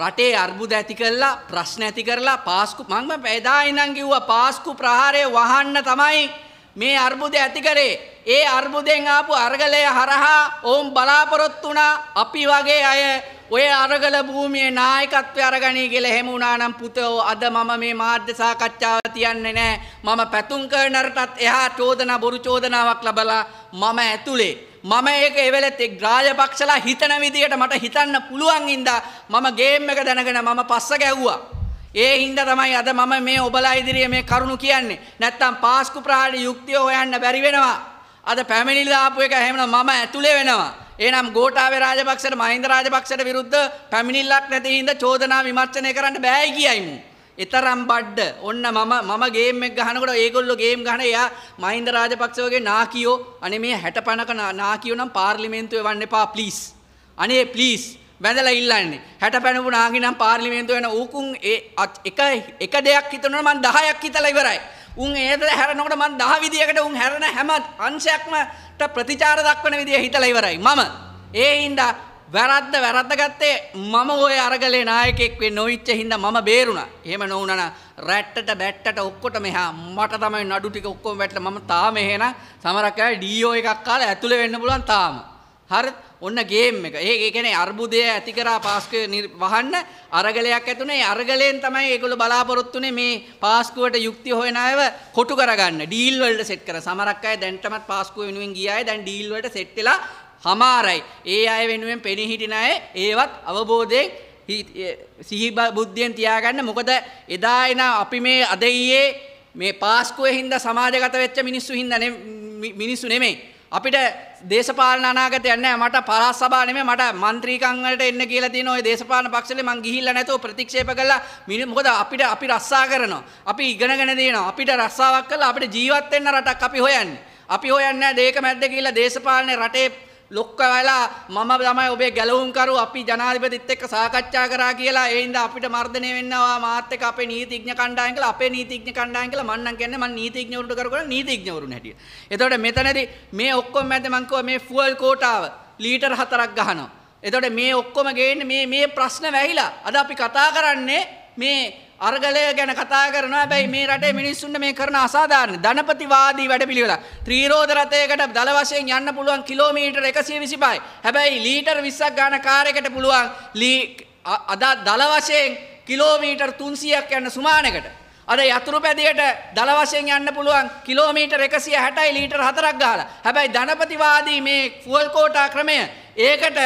රටේ අර්බුද ඇති කරලා ප්‍රශ්න ඇති කරලා පාස්කු මංම පැදා ඉනන් කිව්වා පාස්කු ප්‍රහාරය වහන්න තමයි මේ අර්බුදය ඇති කරේ. ඒ අර්බුදෙන් ආපු අර්ගලය හරහා ඔවුන් බලාපොරොත්තු වුණා අපි වගේ අය ඔය අරගල භූමියේ නායකත්වය අරගනී කියලා එහෙම වුණා නම් පුතෝ අද මම මේ මාධ්‍ය සාකච්ඡාව තියන්නේ නැහැ. මම පැතුම් කරනටත් එහා චෝදනා බොරු චෝදනාවක් ලබලා මම ඇතුලේ මම ඒක එවෙලෙත් රාජපක්ෂලා හිතන විදියට මට හිතන්න පුළුවන් ඉඳා මම ගේම් එක දැනගෙන මම පස්ස ගැව්වා. ඒ හින්දා තමයි අද මම මේ ඔබලා ඉදිරියේ මේ කරුණු කියන්නේ. නැත්තම් පාස්කු ප්‍රහාණ යුක්තිය හොයන්න බැරි වෙනවා. අද පැමිණිලා ආපු එක හැමනම් මම ඇතුලේ වෙනවා. එහෙනම් ගෝඨාභය රාජපක්ෂට මහින්ද රාජපක්ෂට විරුද්ධ පැමිණිල්ලක් නැති හින්දා චෝදනා විමර්ශනය කරන්න බෑයි කියයි මු. එතරම් බඩ්ඩ ඔන්න මම මම ගේම් එක ගහනකොට ඒගොල්ලෝ ගේම් ගහන එයා මහින්ද රාජපක්ෂ වගේ නාකියෝ අනේ මේ 60 පනක නාකියෝ නම් පාර්ලිමේන්තුවේ වන්න එපා ප්ලීස් අනේ ප්ලීස් වැඳලා ඉල්ලන්නේ. හැට පැනපු නාගිනම් පාර්ලිමේන්තුව යන ඌකුන් ඒ එක එක දෙයක් හිතනොට මං 10ක් හිතලා ඉවරයි. උන් ඒතර හැරෙනකොට මං 10 විදියකට උන් හැරෙන හැම අංශයක්මට ප්‍රතිචාර දක්වන විදිය හිතලා ඉවරයි. මම ඒ හින්දා වැරද්ද වැරද්ද ගත්තේ මම ওই අරගලේ නායකයෙක් වෙන්න නොවිච්ච හින්දා මම බේරුණා. එහෙම නොවුණා රැට්ටට බැට්ටට ඔක්කොට මෙහා මට තමයි නඩු ටික ඔක්කොම වැටලා මම තාම එහෙනම් සමහරක් අය ඩීఓ එකක් කාලා ඇතුලේ වෙන්න පුළුවන් තාම. හරි ඔන්න ගේම් එක. ඒ කියන්නේ අර්බුදය ඇති කරා පාස්කු වහන්න අරගලයක් ඇතුනේ. ඒ අරගලයෙන් තමයි ඒගොල්ලෝ බලාපොරොත්තුනේ මේ පාස්කුවට යුක්ති හොයන අයව කොටු කරගන්න. ඩීල් වලට සෙට් කර. සමහරක් අය දැන්ටමත් පාස්කුව වෙනුවෙන් ගියාය. දැන් ඩීල් වලට සෙට් වෙලා හමාරයි. ඒ අය වෙනුවෙන් පෙනී හිටින අය ඒවත් අවබෝධයෙන් සිහි බුද්ධියෙන් තියාගන්න. මොකද එදා එන අපි මේ අද ඊයේ මේ පාස්කුවේ හින්දා සමාජගත වෙච්ච මිනිස්සු හින්දා මිනිස්සු නෙමෙයි. අපිට දේශපාලන අනාගතයක් නැහැ. මට පළාත් සභාව නෙමෙයි මට മന്ത്രിකම් වලට එන්න කියලා තියෙන ওই දේශපාලන පක්ෂවල මං ගිහිල්ලා නැතෝ ප්‍රතික්ෂේප කළා. මොකද අපිට අපි රස්සා කරනවා. අපි ඉගෙනගෙන දෙනවා. අපිට රස්සාවක් කළා අපිට ජීවත් වෙන්න රටක් අපි හොයන්නේ. අපි හොයන්නේ නැහැ දෙයක මැද්ද කියලා දේශපාලනේ රටේ ලොක්ක වෙලා මම ළමයි ඔබේ ගැලවුම්කරු අපි ජනාධිපතිත් එක්ක සාකච්ඡා කරා කියලා ඒ හින්දා අපිට මර්ධනය වෙන්නවා මාත් එක්ක අපේ නීතිඥ කණ්ඩායම් කියලා අපේ නීතිඥ කණ්ඩායම් කියලා මම නම් කියන්නේ මම නීතිඥවරුන්ට කර කර නීතිඥවරුන් හැටියට. එතකොට මෙතනදී මේ ඔක්කොම මැද මං කිව්වා මේ ෆුවල් කෝටාව ලීටර් 4ක් ගහනවා. එතකොට මේ ඔක්කොම ගේන්නේ මේ මේ ප්‍රශ්න වැහිලා අද අපි කතා කරන්නේ මේ අර්ගලය ගැන කතා කරන බැයි මේ රටේ මිනිස්සුන්ට මේ කරන අසාධාරණ ධනපතිවාදී වැඩපිළිවෙල. ත්‍රීරෝධ රථයකට දල වශයෙන් යන්න පුළුවන් කිලෝමීටර් 125යි. හැබැයි ලීටර් 20ක් ගන්න කාර් එකට පුළුවන් ලී අද දල වශයෙන් කිලෝමීටර් 300ක් යන සුමානකට. අද යතුරු පැදියට දල වශයෙන් යන්න පුළුවන් කිලෝමීටර් 160යි ලීටර් 4ක් ගහලා. හැබැයි ධනපතිවාදී මේ ෆුවල් කෝටා ක්‍රමය ඒකට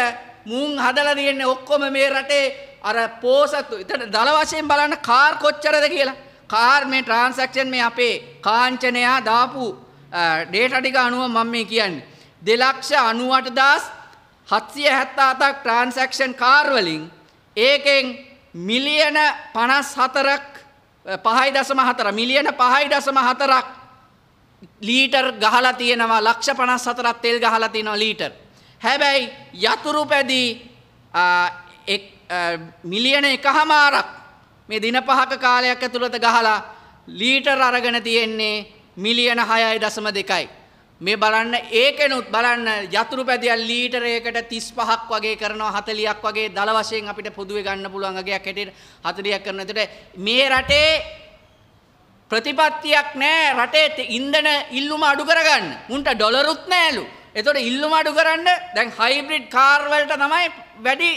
මුන් හදලා දෙන්නේ ඔක්කොම මේ රටේ අර පෝසත්තු එතන දල වශයෙන් බලන්න කාර් කොච්චරද කියලා. කාර් මේ ට්‍රාන්සැක්ෂන් මේ අපේ කාංචනයා දාපු ඩේටා ටික අනුව මම මේ කියන්නේ. 298777ක් ට්‍රාන්සැක්ෂන් කාර් වලින් ඒකෙන් මිලියන 54ක් 5.4 මිලියන 5.4ක් ලීටර් ගහලා තියෙනවා ලක්ෂ 54ක් තෙල් ගහලා තියෙනවා ලීටර්. හැබැයි යතුරු පැදී මිලියන එකහමාරක් මේ දින පහක කාලයක් ඇතුළත ගහලා ලීටර් අරගෙන තියෙන්නේ මිලියන හයයි දසම දෙකයි. මේ බලන්න ඒකෙනුත් බලන්න යතුරු පැදියල් ලීටරයකට තිස් පහක් වගේ කරනවා හතලියක් වගේ දල වශයෙන් අපිට පොදුව ගන්න පුළුවන්ගේයක් හැටට හතලියක් කරන තට මේ රටේ ප්‍රතිපත්තියක් නෑ රටේ ඉන්දන ඉල්ලුම අඩු කරගන්න උන්ට ඩොලරුත් නෑලු එතොට ඉල්ලුම අඩු කරන්න දැන් හයිබ්‍රිඩ් කාර්වලට තමයි වැඩි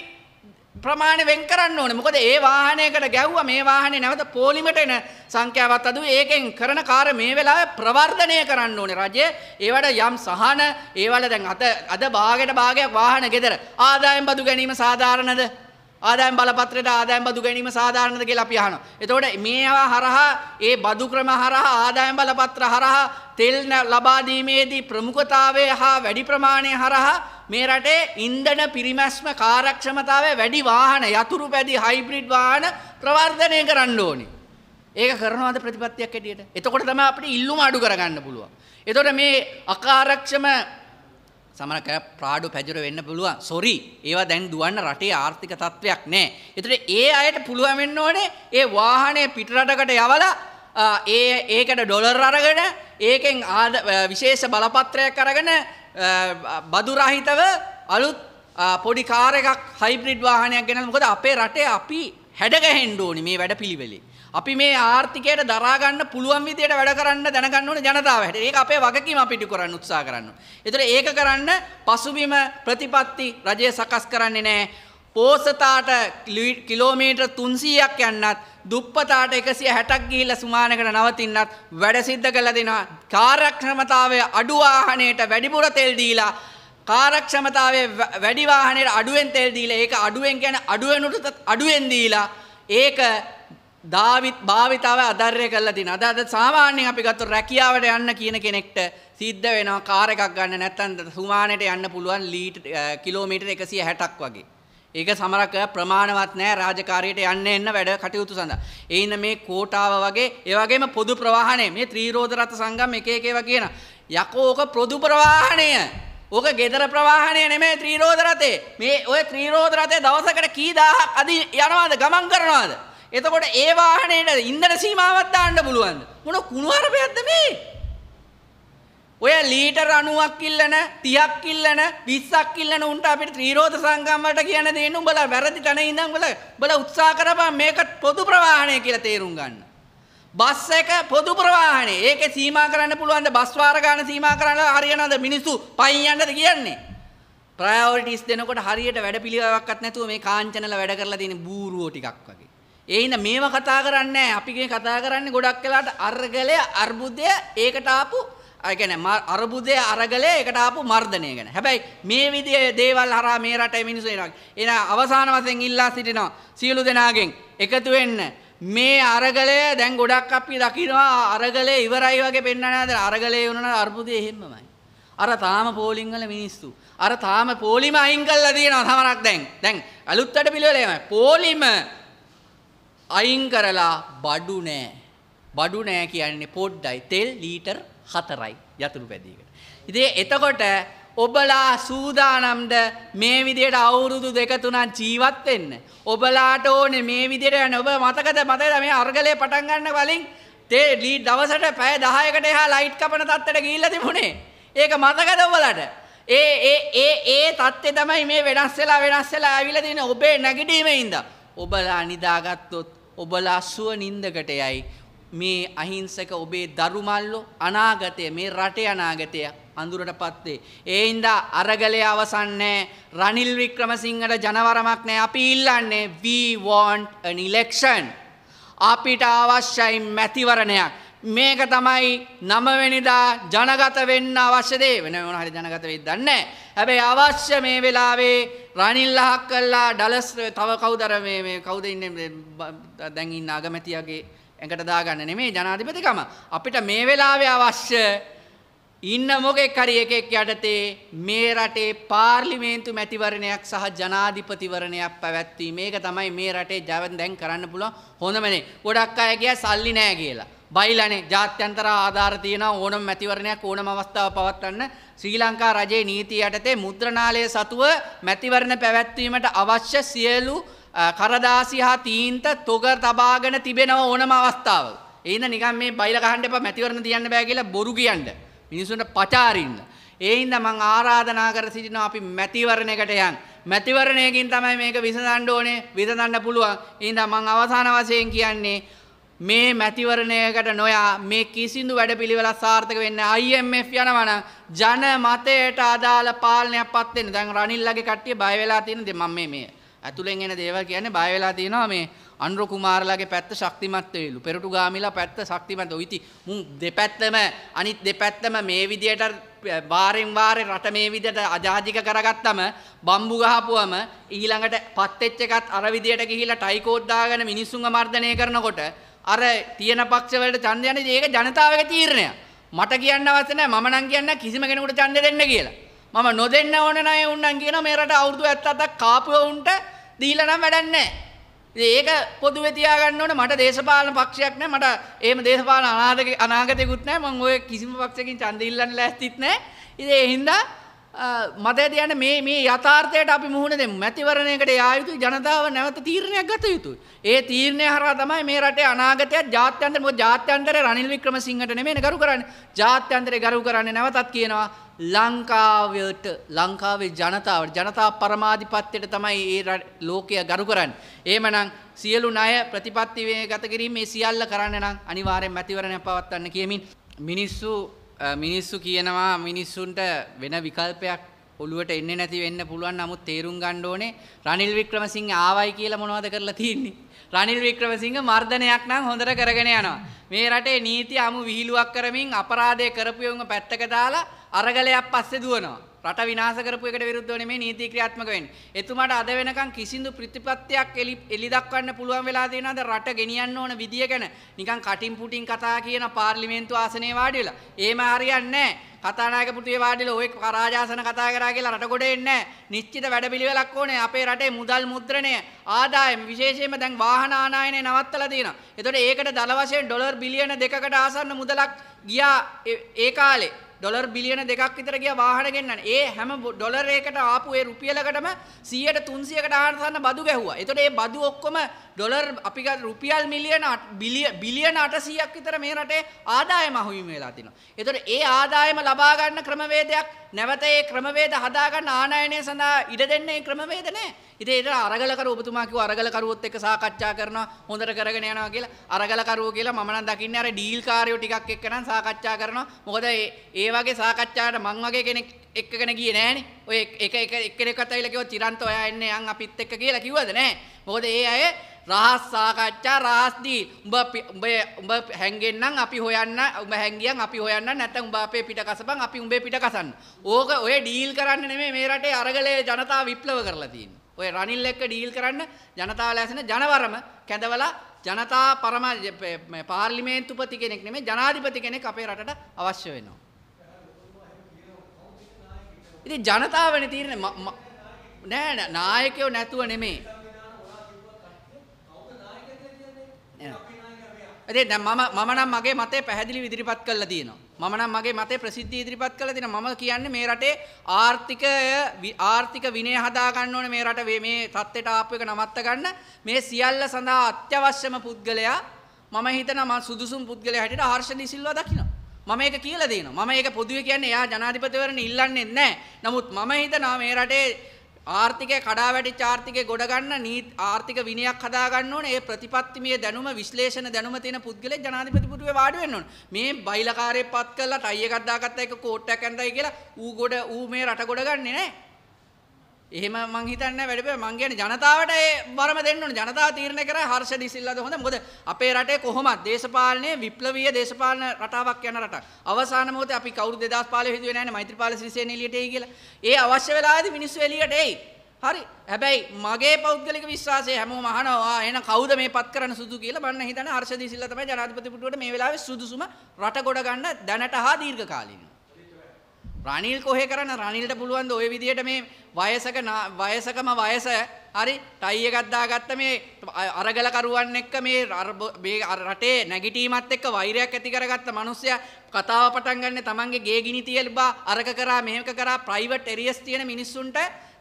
ප්‍රමාණය වෙන් කරන්න ඕනේ. මොකද ඒ වාහනයකට ගැහුවා මේ වාහනේ නැවත පොලිමට එන සංඛ්‍යාවත් අඩු. ඒකෙන් කරන කාර්ය මේ වෙලාවේ ප්‍රවර්ධනය කරන්න ඕනේ රජයේ. ඒවට යම් සහන, ඒවල දැන් අද අද භාගයට භාගයක් වාහන ගෙදර ආදායම් බදු ගැනීම සාධාරණද? ආදායම් බලපත්‍රයට ආදායම් බදු ගැනීම සාධාරණද කියලා අපි අහනවා. එතකොට මේවා හරහා ඒ බදු ක්‍රම හරහා ආදායම් බලපත්‍ර හරහා තෙල් ලබා දීමේදී ප්‍රමුඛතාවය හා වැඩි ප්‍රමාණය හරහා මේ රටේ ඉන්ධන පිරිමැස්ම කාර්යක්ෂමතාවය වැඩි වාහන යතුරු පැදි හයිබ්‍රිඩ් වාහන ප්‍රවර්ධනය කරන්න ඕනි. ඒක කරනවාද ප්‍රතිපත්තියක් ඇටියට? එතකොට තමයි අපිට ඉල්ලුම අඩු කරගන්න පුළුවන්. එතකොට මේ අකාර්යක්ෂම සමනක ප්‍රාඩු පැජර වෙන්න පුළුවන්. සොරි. ඒවා දැන් දුවන්න රටේ ආර්ථික තත්ත්වයක් නැහැ. ඒතකොට ඒ අයට පුළුවන් වෙන්න ඕනේ ඒ වාහනේ පිටරටකට යවලා ඒ ඒකට ඩොලර් අරගෙන ඒකෙන් ආද විශේෂ බලපත්‍රයක් අරගෙන බදුරහිතව අලුත් පොඩිකාරයක් හයිබ්‍රිඩ් වාහනයක් ගැන මොකද අපේ රටේ අපි හැඩගැහෙන්න ඕනි මේ වැඩ පිළිවෙලේ. අපි මේ ආර්ථිකයට දරාගන්න පුළුවන් විදියට වැඩ කරන්න දැනගන්න ඕන ජනතාව හැට. ඒක අපේ වගකීම අපිට කරන්න උත්සාහ කරන්න. ඒතර ඒක කරන්න පසුබිම ප්‍රතිපත්ති රජය සකස් කරන්නේ නැහැ. පෝසතාට කිලෝමීටර් 300ක් යන්නත් දුප්පතාට 160ක් ගිහිල්ලා සුමානකට නවතින්නත් වැඩ සිද්ධ කළා දෙනවා. කාර්යක්ෂමතාවය අඩු වාහනයට වැඩිපුර තෙල් දීලා කාර්යක්ෂමතාවයේ වැඩි වාහනයට අඩුවෙන් තෙල් දීලා ඒක අඩුවෙන් කියන්නේ අඩුවෙන් උටත් අඩුවෙන් දීලා ඒක දාවිත් භාවිතාව අධර්ය කරලා තින. අද අද සාමාන්‍යයෙන් අපි ගත්තොත් රැකියාවට යන්න කියන කෙනෙක්ට සිද්ධ වෙනවා කාර් එකක් ගන්න නැත්නම් සුමානෙට යන්න පුළුවන් ලීටර් කිලෝමීටර් 160ක් වගේ. ඒක සමරක් ප්‍රමාණවත් නෑ රාජකාරියට යන්න එන්න වැඩ කටයුතු සඳහා. එයින මේ කෝටාව වගේ ඒ වගේම පොදු ප්‍රවාහණය මේ ත්‍රිරෝද රත් සංගම් එක එක ඒවා කියන. යකෝ ඕක පොදු ප්‍රවාහණය. ඕක ගෙදර ප්‍රවාහණය නෙමෙයි ත්‍රිරෝද රතේ. මේ ඔය ත්‍රිරෝද රතේ දවසකට කී දහහක් අදි යනවාද ගමන් කරනවාද? එතකොට ඒ වාහනේට ඉන්ධන සීමාවක් දාන්න පුළුවන්ද? මොන කුණුහරුපයක්ද මේ? ඔය ලීටර් 90ක් ඉල්ලන 30ක් ඉල්ලන 20ක් ඉල්ලන උන්ට අපිට ත්‍රිරෝධ සංගම් වලට කියන දේ නුඹලා වැරදි තැන ඉඳන් උඹලා උඹලා උත්සාහ කරපන් මේක පොදු ප්‍රවාහනය කියලා තේරුම් ගන්න. බස් එක පොදු ප්‍රවාහනේ. ඒකේ සීමා කරන්න පුළුවන් ද බස් වාර ගන්න සීමා කරන්න හරියනවද මිනිස්සු පයින් යන්නද කියන්නේ? ප්‍රයොරිටිස් දෙනකොට හරියට වැඩපිළිවෙලක්වත් නැතුව මේ කාංචනල වැඩ කරලා තියෙන බූරුවෝ ටිකක් වගේ. ඒ හින්දා මේව කතා කරන්නේ නැහැ. අපි කතා කරන්නේ ගොඩක් වෙලාට අර්ගලය, අර්බුදය ඒකට ආපු ඒ කියන්නේ අරුබුදේ අරගලේ එකට ආපු මර්ධනය ගැන. හැබැයි මේ විදිහේ දේවල් හරහා මේ රටේ මිනිස්සු එනවා. එන අවසාන වශයෙන් ඉල්ලා සිටිනවා සියලු දෙනාගෙන් එකතු වෙන්න. මේ අරගලය දැන් ගොඩක් අපි දකිනවා අරගලේ ඉවරයි වගේ පෙන්වන්නේ නැහැ. අරගලේ වුණා අරුබුදේ එහෙමමයි. අර තාම පෝලිං වල මිනිස්සු. අර තාම පෝලිම අයින් කළා දිනවා තමරක් දැන්. දැන් අලුත් වැඩ පිළිවෙල එහෙමයි. පෝලිම අයින් කරලා බඩු නෑ. බඩු නෑ කියන්නේ පොඩ්ඩයි තෙල් ලීටර් හතරයි යතුරු පැදීකට. ඉතින් එතකොට ඔබලා සූදානම්ද මේ විදියට අවුරුදු දෙක තුනක් ජීවත් වෙන්න. ඔබලාට ඕනේ මේ විදියට යන ඔබ මතකද මතකද මේ අර්ගලේ පටන් ගන්න කලින් තේ ලී දවසට පැය 10කට එහා ලයිට් කපන තත්ත්වයට ගිහිල්ලා තිබුණේ. ඒක මතකද ඔබලාට? ඒ ඒ ඒ ඒ තත්ත්වේ තමයි මේ වෙනස් වෙලා වෙනස් වෙලා ආවිලා තියෙන ඔබේ නැගිටීමේ ඉඳ. ඔබලා නිදාගත්තොත් ඔබලා සුව නිින්දකට යයි. මේ අහිංසක ඔබේ දරුමල්ලෝ අනාගතය මේ රටේ අනාගතය අඳුරටපත් වේ. ඒ හින්දා අරගලය අවසන් නැහැ. රනිල් වික්‍රමසිංහට ජනවරමක් නැහැ. අපි ඉල්ලන්නේ we want an election. අපිට අවශ්‍යයි මැතිවරණයක්. මේක තමයි නමවෙනිදා ජනගත වෙන්න අවශ්‍ය දේ වෙන ඕන හරි ජනගත වෙයි දන්නේ හැබැයි අවශ්‍ය මේ වෙලාවේ රනිල් ලහක් කළා ඩලස් තව කවුද අර මේ කවුද ඉන්නේ දැන් ඉන්න අගමැතියගේ ඇඟට දාගන්න නෙමේ ජනාධිපතිකම. අපිට මේ වෙලාවේ අවශ්‍ය ඉන්න මොකෙක් හරි එකෙක් යටතේ මේ රටේ පාර්ලිමේන්තු මැතිවරණයක් සහ ජනාධිපතිවරණයක් පැවැත්වීම. මේක තමයි මේ රටේ ජවන් දැන් කරන්න පුළුවන් හොඳම දේ. ගොඩක් අය කිය සල්ලි නෑ කියලා. බයිලානේ ජාත්‍යන්තර ආධාර තියෙනවා ඕනම මැතිවරණයක් ඕනම අවස්ථාව පවත්වන්න ශ්‍රී ලංකා රජයේ නීතිය යටතේ මුද්‍රණාලය සතුව මැතිවරණ පැවැත්වීමට අවශ්‍ය සියලු කරදාසි හා තීන්ත තොග තබාගෙන තිබෙනව ඕනම අවස්ථාව. ඒන නිකන් මේ බයිල ගහන්න එපා මැතිවරණ තියන්න බෑ කියලා බොරු කියන්න. මිනිසුන්ට පචාරින්න. ඒ හින්දා මං ආරාධනා කර සිටිනවා අපි මැතිවරණයකට යන්න. මැතිවරණයකින් තමයි මේක විසඳන්න ඕනේ. විසඳන්න පුළුවන්. ඒ හින්දා මං අවසාන වශයෙන් කියන්නේ මේ මැතිවරණයකට නොයා මේ කිසිදු වැඩපිළිවෙලක් සාර්ථක වෙන්න IMF යනවන ජන මතයට අදාළ පාලනයක් පත් වෙන්න. දැන් රනිල්ලගේ කට්ටිය බය වෙලා තියෙනද මම මේ මේ ඇතුලෙන් එන දේවල් කියන්නේ බය වෙලා තියෙනවා මේ අනුර කුමාරලාගේ පැත්ත ශක්තිමත් වෙයිලු. පෙරටු ගාමිලා පැත්ත ශක්තිමත්. ඔයිති මුන් දෙපැත්තම අනිත් දෙපැත්තම මේ විදියට වාරෙන් වාරේ රට මේ විදියට අජාජික කරගත්තම බම්බු ගහපුවම ඊළඟට පත් වෙච්ච එකත් අර විදියට ගිහිලා ටයිකෝඩ් දාගෙන මිනිස්සුන්ව මර්ධනය කරනකොට අර තියෙන පක්ෂ වලට ඡන්ද යන්නේ ඒක ජනතාවගේ තීරණය. මට කියන්න අවශ්‍ය නැහැ මම නම් කියන්නේ කිසිම කෙනෙකුට ඡන්ද දෙන්න කියලා. මම නොදෙන්න ඕන නැහැ උන්නම් කියන මේ රට අවුරුදු 77ක් කාපුව උන්ට දීලා නම් වැඩක් නැහැ. ඒක පොදුවේ තියාගන්න ඕන මට දේශපාලන පක්ෂයක් නැහැ. මට එහෙම දේශපාලන අනාගතේ අනාගතේකුත් නැහැ. මම ඔය කිසිම පක්ෂයකින් ඡන්ද ඉල්ලන්න ලෑස්තිත් නැහැ. ඉතින් ඒ හින්දා මතඇද යන මේ මේ යථාර්ථයට අපි මුහුණ දෙමු මැතිවරණයකට යායුතු ජනතාව නැවත තීරණයක් ගත යුතුයි. ඒ තීරණය හරහා තමයි මේ රටේ අනාගතයත් ජාත්‍යන්තර මොකද ජාත්‍යන්තරේ රනිල් වික්‍රමසිංහට නෙමෙයි ගරු කරන්නේ. ජාත්‍යන්තරේ ගරු කරන්නේ නැවතත් කියනවා ලංකාවට ලංකාවේ ජනතාවට ජනතා පරමාධිපත්‍යයට තමයි ඒ ලෝකය ගරු කරන්නේ. එහෙමනම් සියලු ණය ප්‍රතිපත්ති වේගත කිරීම මේ සියල්ල කරන්න නම් අනිවාර්යෙන් මැතිවරණයක් පවත්වන්න කියමින් මිනිස්සු මිනිස්සු කියනවා මිනිස්සුන්ට වෙන විකල්පයක් ඔළුවට එන්නේ නැති වෙන්න පුළුවන් නමුත් තේරුම් ගන්න ඕනේ රනිල් වික්‍රමසිංහ ආවයි කියලා මොනවද කරලා තියෙන්නේ රනිල් වික්‍රමසිංහ මර්ධනයක් නම් හොඳට කරගෙන යනවා මේ රටේ නීති අමු විහිළුවක් කරමින් අපරාධය කරපු පැත්තක දාලා අරගලයක් පස්සේ දුවනවා රට විනාශ කරපු එකට විරුද්ධව නෙමෙයි නීති ක්‍රියාත්මක වෙන්නේ. එතුමාට අද වෙනකන් කිසිදු ප්‍රතිපත්තියක් එලි දක්වන්න පුළුවන් වෙලා තියෙනවද රට ගෙනියන්න ඕන විදිය ගැන? නිකන් කටින් පුටින් කතා කියන පාර්ලිමේන්තු ආසනේ වාඩි වෙලා. එහෙම හරියන්නේ නැහැ. කතානායක පුටුවේ වාඩිලා ඔය රාජාසන කතා කරා කියලා රට ගොඩ එන්නේ නැහැ. නිශ්චිත වැඩපිළිවෙලක් ඕනේ. අපේ රටේ මුදල් මුද්‍රණය, ආදායම් විශේෂයෙන්ම දැන් වාහන ආනායනය නවත්තලා තියෙනවා. එතකොට ඒකට දල වශයෙන් ඩොලර් බිලියන 2කට ආසන්න මුදලක් ගියා ඒ කාලේ. ඩොලර් බිලියන දෙකක් විතර ගිය වාහන ගෙන්නන්න. ඒ හැම ඩොලර් එකකට ආපු ඒ රුපියලකටම 100ට 300කට ආහාරසන්න බදු ගැහුවා. එතකොට මේ බදු ඔක්කොම ඩොලර් අපි ගත් රුපියල් මිලියන බිලියන 800ක් විතර මේ රටේ ආදායම අහුවීම වෙලා තිනවා. එතකොට ඒ ආදායම ලබා ගන්න ක්‍රමවේදයක් නැවත ඒ ක්‍රමවේද හදා ගන්න ආනයනය සඳහා ඉඩ දෙන්නේ ක්‍රමවේද නැහැ. ඉතින් ඒතර අරගලකරු ඔබතුමා කිව්ව අරගලකරුවොත් එක්ක සාකච්ඡා කරනවා හොඳට කරගෙන යනවා කියලා අරගලකරුවෝ කියලා මම නම් දකින්නේ අර ඩීල් කාර්යෝ ටිකක් එක්ක නම් සාකච්ඡා කරනවා. මොකද ඒ ඒ වගේ සාකච්ඡාවට මං වගේ කෙනෙක් එක්කගෙන ගියේ නෑනේ. ඔය එක එක එක්කෙනෙක්වත් ඇවිල්ලා කිව්වා චිරන්ත ඔයා එන්නේ යන් අපිත් එක්ක කියලා කිව්වද නෑ. මොකද ඒ අය රහස් සාකච්ඡා රහස් දී උඹ උඹ උඹ හැංගෙන්නම් අපි හොයන්න උඹ හැංගියන් අපි හොයන්න නැත්නම් උඹ අපේ පිට කසපන් අපි උඹේ පිට කසන්න. ඕක ඔය ඩීල් කරන්න නෙමෙයි මේ රටේ අරගලේ ජනතාව විප්ලව කරලා තියෙන්නේ. ඔය රනිල් එක්ක ඩීල් කරන්න ජනතාවල ඇසෙන ජනවරම කැඳවලා ජනතා පරම පාර්ලිමේන්තුපති කෙනෙක් නෙමෙයි ජනාධිපති කෙනෙක් අපේ රටට අවශ්‍ය වෙනවා. ඉතින් ජනතාවනේ තීරණය නෑ නායකයෝ නැතුව නෙමේ. ඒ දැන් මම මම නම් මගේ මතය පැහැදිලිව ඉදිරිපත් කළා තියෙනවා. මම නම් මගේ මතය ප්‍රසිද්ධිය ඉදිරිපත් කළා තියෙනවා. මම කියන්නේ මේ රටේ ආර්ථිකය ආර්ථික විනය හදා ගන්න ඕනේ මේ රට මේ තත්ත්වයට ආපු එක නවත්ත ගන්න. මේ සියල්ල සඳහා අත්‍යවශ්‍යම පුද්ගලයා මම හිතනවා මම සුදුසුම් පුද්ගලයා හැටියට හර්ෂ දිසිල්වා දකිනවා. මම ඒක කියලා දෙනවා. මම ඒක පොදුවේ කියන්නේ එයා ජනාධිපතිවරණ ඉල්ලන්නේ නැහැ. නමුත් මම හිතනවා මේ රටේ ආර්ථිකය කඩා වැටිච්ච ආර්ථිකය ගොඩ ගන්න නීති ආර්ථික විනයක් හදා ගන්න ඕනේ. ඒ ප්‍රතිපත්තිමය දැනුම විශ්ලේෂණ දැනුම තියෙන පුද්ගලෙක් ජනාධිපතිපුටුවේ වාඩි වෙන්න ඕනේ. මේ බයිලකාරයෙක් පත් කරලා ටයි එකක් දාගත්ත එක කෝට්ටයක් ඇඳයි කියලා ඌ ගොඩ ඌ මේ රට ගොඩ ගන්නේ නැහැ. එහෙම මං හිතන්නේ වැඩ බෑ මං කියන්නේ ජනතාවට ඒ වරම දෙන්න ඕනේ. ජනතාව තීරණය කරා හර්ෂ ඩිසිල්ලාද හොඳ. මොකද අපේ රටේ කොහොමද දේශපාලනයේ විප්ලවීය දේශපාලන රටාවක් යන රටක්. අවසාන මොහොතේ අපි කවුරු 2015 හිතුවේ නැහැ නේ මෛත්‍රීපාල සිරිසේන එළියට එයි කියලා. ඒ අවශ්‍ය වෙලාවේදී මිනිස්සු එළියට එයි. හරි හැබැයි මගේ පෞද්ගලික විශ්වාසය හැමෝම අහනවා එන කවුද මේ පත් කරන සුදු කියලා මන්න හිතන්නේ හර්ෂ දිසිල්ලා තමයි ජනාධිපතිපුටුවට මේ වෙලාවේ සුදුසුම රට ගොඩ ගන්න දැනට හා දීර්ඝ කාලීනව රනිල් කොහේ කරන්න රනිල්ට පුළුවන්ද ওই විදිහට මේ වයසක වයසකම වයස හරි ටයි එකක් දාගත්ත මේ අරගල කරුවන් එක්ක මේ මේ රටේ නැගිටීමත් එක්ක වෛරයක් ඇති කරගත්ත මිනිස්සයා කතාව පටන් ගන්න තමන්ගේ ගේ ගිනි තියලා අරක කරා මෙහෙමක කරා ප්‍රයිවට් එරියස් තියෙන මිනිස්සුන්ට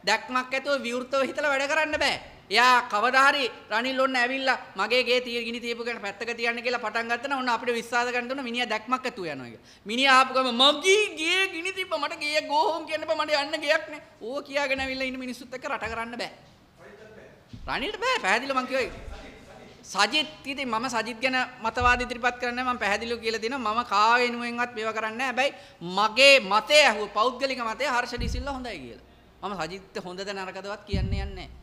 දැක්මක් ඇතුව විවෘතව හිතලා වැඩ කරන්න බෑ එයා කවදා හරි රනිල් ඔන්න ඇවිල්ලා මගේ ගේ තිය ගිනි තියපු ගන්න පැත්තක තියන්න කියලා පටන් ගත්තන ඔන්න අපිට විශ්වාස ගන්න දුන්න මිනිහා දැක්මක් ඇතුව යනවා කියලා. මිනිහා ආපු ගම මගේ ගේ ගිනි තිබ්බ මට ගේ ගෝ හෝම් කියන්න බෑ මට යන්න ගයක් නෑ. ඕව කියාගෙන ඇවිල්ලා ඉන්න මිනිස්සුත් එක්ක රට කරන්න බෑ. රනිල්ට බෑ පැහැදිලිව මං කියවයි. සජිත් ඉතින් මම සජිත් ගැන මතවාද ඉදිරිපත් කරන්නේ මම පැහැදිලිව කියලා දෙනවා මම කාව වෙනුවෙන්වත් මේව කරන්නේ නැහැ. හැබැයි මගේ මතය ඇහුව පෞද්ගලික මතය හර්ෂ ඩිසිල්ලා හොඳයි කියලා. මම සජිත් හොඳද නරකදවත් කියන්නේ නැහැ.